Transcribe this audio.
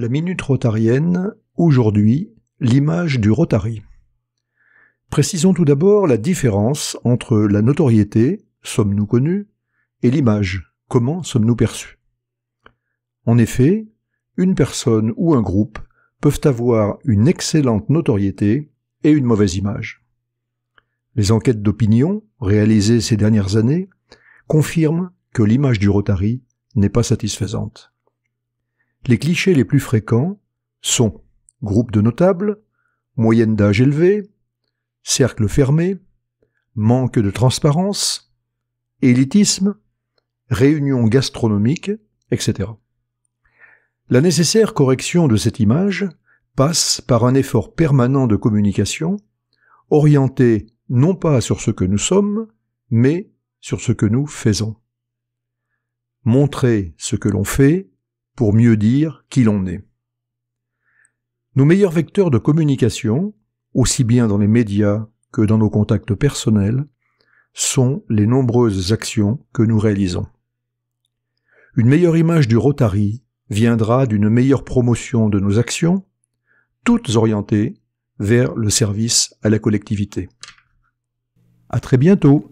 La Minute Rotarienne, aujourd'hui, l'image du Rotary. Précisons tout d'abord la différence entre la notoriété, sommes-nous connus, et l'image, comment sommes-nous perçus. En effet, une personne ou un groupe peuvent avoir une excellente notoriété et une mauvaise image. Les enquêtes d'opinion réalisées ces dernières années confirment que l'image du Rotary n'est pas satisfaisante. Les clichés les plus fréquents sont groupe de notables, moyenne d'âge élevée, cercle fermé, manque de transparence, élitisme, réunion gastronomique, etc. La nécessaire correction de cette image passe par un effort permanent de communication, orienté non pas sur ce que nous sommes, mais sur ce que nous faisons. Montrer ce que l'on fait pour mieux dire qui l'on est. Nos meilleurs vecteurs de communication, aussi bien dans les médias que dans nos contacts personnels, sont les nombreuses actions que nous réalisons. Une meilleure image du Rotary viendra d'une meilleure promotion de nos actions, toutes orientées vers le service à la collectivité. À très bientôt!